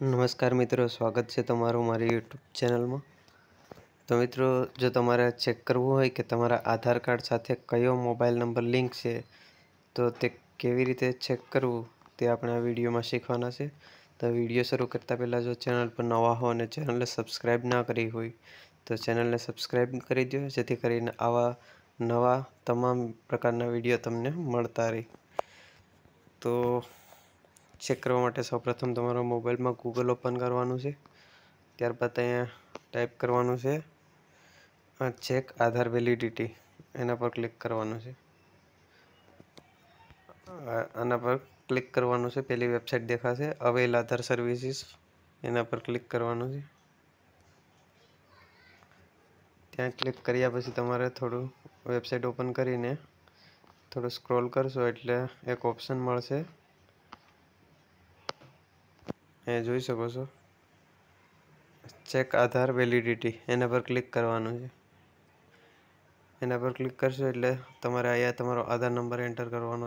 નમસ્કાર મિત્રો સ્વાગત છે તમારું મારી યુટ્યુબ ચેનલમાં તો મિત્રો જો તમારે ચેક કરવું હોય કે તમારા આધાર કાર્ડ સાથે કયો મોબાઈલ નંબર લિંક છે તો તે કેવી રીતે ચેક કરવું તે આપણે આ વિડીયોમાં શીખવાના છે તો વિડીયો શરૂ કરતાં પહેલાં જો ચેનલ પર નવા હો અને ચેનલને સબસ્ક્રાઈબ ના કરી હોય તો ચેનલને સબસ્ક્રાઈબ કરી દો જેથી કરીને આવા નવા તમામ પ્રકારના વિડીયો તમને મળતા રહે તો ચેક કરવા માટે સૌપ્રથમ તમારા મોબાઈલમાં ગૂગલ ઓપન કરવાનું છે ત્યારબાદ અહીંયા ટાઈપ કરવાનું છે ચેક આધાર વેલિડિટી એના પર ક્લિક કરવાનું છે આના પર ક્લિક કરવાનું છે પહેલી વેબસાઇટ દેખાશે અવેલ આધાર સર્વિસીસ એના પર ક્લિક કરવાનું છે ત્યાં ક્લિક કર્યા પછી તમારે થોડું વેબસાઇટ ઓપન કરીને થોડું સ્ક્રોલ કરશો એટલે એક ઓપ્શન મળશે એ જોઈ શકો છો ચેક આધાર વેલિડિટી એના પર ક્લિક કરવાનું છે એના પર ક્લિક કરશો એટલે તમારે અહીંયા તમારો આધાર નંબર એન્ટર કરવાનો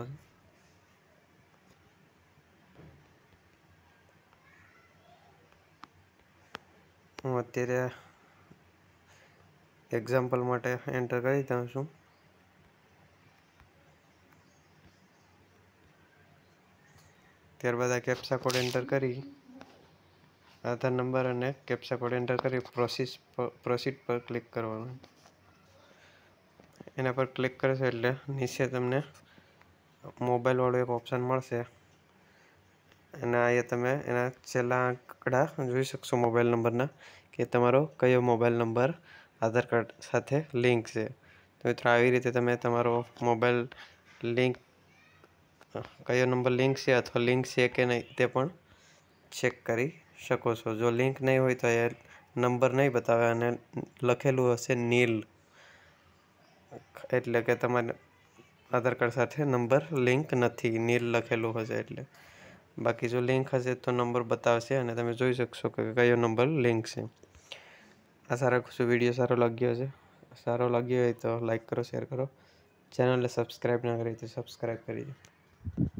છે હું અત્યારે એક્ઝામ્પલ માટે એન્ટર કરી દઉં છું ત્યારબાદ આ કેપ્સા કોડ એન્ટર કરી આધાર નંબર અને કેપ્સા કોડ એન્ટર કરી પ્રોસેસ પ્રોસીડ પર ક્લિક કરવાનું એના પર ક્લિક કરશો એટલે નીચે તમને મોબાઈલવાળું એક ઓપ્શન મળશે અને અહીંયા તમે એના છેલ્લા આંકડા જોઈ શકશો મોબાઈલ નંબરના કે તમારો કયો મોબાઈલ નંબર આધાર કાર્ડ સાથે લિંક છે તો મિત્રો આવી રીતે તમે તમારો મોબાઈલ લિંક કયો નંબર લિંક છે અથવા લિંક છે કે નહીં તે પણ ચેક કરી શકો છો જો લિંક નહીં હોય તો એ નંબર નહીં બતાવે અને લખેલું હશે નીલ એટલે કે તમારે આધાર કાર્ડ સાથે નંબર લિંક નથી નીલ લખેલું હશે એટલે બાકી જો લિંક હશે તો નંબર બતાવશે અને તમે જોઈ શકશો કે કયો નંબર લિંક છે આશા રાખું છું વિડીયો સારો લાગ્યો છે સારો લાગ્યો હોય તો લાઈક કરો શેર કરો ચેનલને સબસ્ક્રાઈબ ના કરી તો સબસ્ક્રાઈબ કરી દો